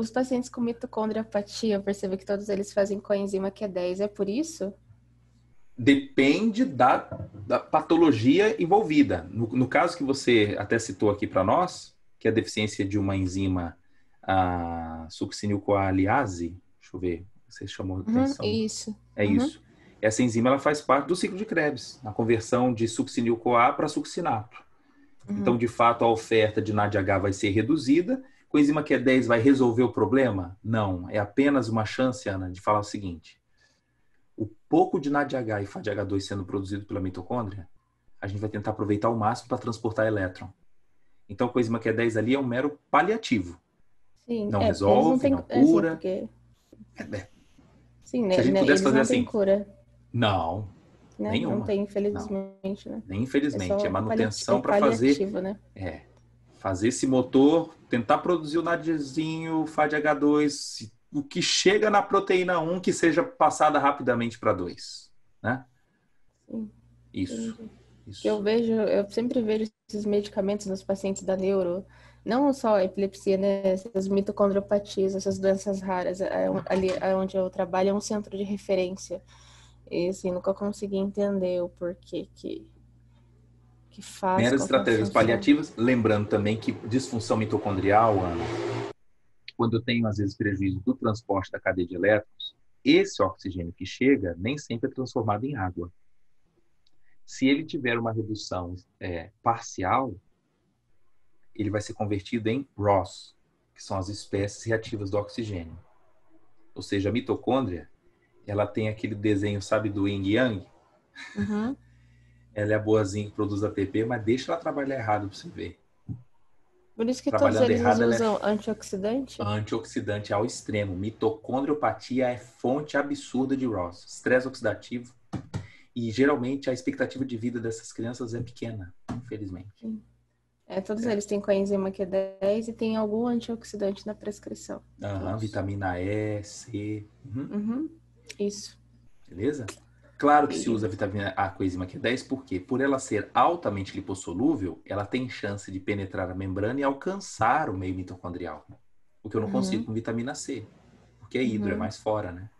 os pacientes com mitocondriopatia, eu percebo que todos eles fazem coenzima Q10, é por isso? Depende da, da patologia envolvida. No, no, caso que você até citou aqui para nós, que é a deficiência de uma enzima a succinilcoaliase, deixa eu ver, você chamou a uhum, atenção. Uhum, isso. É uhum. isso. Essa enzima ela faz parte do ciclo de Krebs, na conversão de succinil-CoA para succinato. Uhum. Então, de fato, a oferta de NADH vai ser reduzida coenzima Q10 é vai resolver o problema? Não, é apenas uma chance, Ana, de falar o seguinte: o pouco de NADH e FADH2 sendo produzido pela mitocôndria, a gente vai tentar aproveitar ao máximo para transportar elétron. Então, a coenzima Q10 ali é um mero paliativo. Sim, não é, resolve, não, tem, não é, cura. Assim, porque... é, é. Sim, né, a gente né, pudesse fazer não assim. cura. Não, né? Nenhuma. Não tem, infelizmente, não. né? Nem infelizmente, é, é manutenção para fazer. Né? É fazer esse motor, tentar produzir o nadezinho, FAD H2, o que chega na proteína 1 que seja passada rapidamente para 2, né? Isso. Isso. Eu vejo, eu sempre vejo esses medicamentos nos pacientes da neuro, não só a epilepsia, né? Essas mitocondropatias, essas doenças raras, é ali é onde eu trabalho é um centro de referência. E assim, nunca consegui entender o porquê que que faz. Meras estratégias paliativas. Lembrando também que disfunção mitocondrial, Ana, quando eu tenho, às vezes, prejuízo do transporte da cadeia de elétrons, esse oxigênio que chega nem sempre é transformado em água. Se ele tiver uma redução é, parcial, ele vai ser convertido em ROS, que são as espécies reativas do oxigênio. Ou seja, a mitocôndria, ela tem aquele desenho, sabe, do yin yang? Uhum ela é boazinha, produz ATP, mas deixa ela trabalhar errado para você ver. Por isso que Trabalhando todos eles errado, é usam é... antioxidante? Antioxidante ao extremo. Mitocondriopatia é fonte absurda de ROS. Estresse oxidativo. E geralmente a expectativa de vida dessas crianças é pequena, infelizmente. É, todos é. eles têm coenzima Q10 e tem algum antioxidante na prescrição. Aham, vitamina E, C. Uhum. Uhum. Isso. Beleza? Claro que se usa a vitamina A coenzima Q10, porque por ela ser altamente lipossolúvel, ela tem chance de penetrar a membrana e alcançar o meio mitocondrial. Né? O que eu não uhum. consigo com vitamina C, porque é hidro, é uhum. é mais fora, né?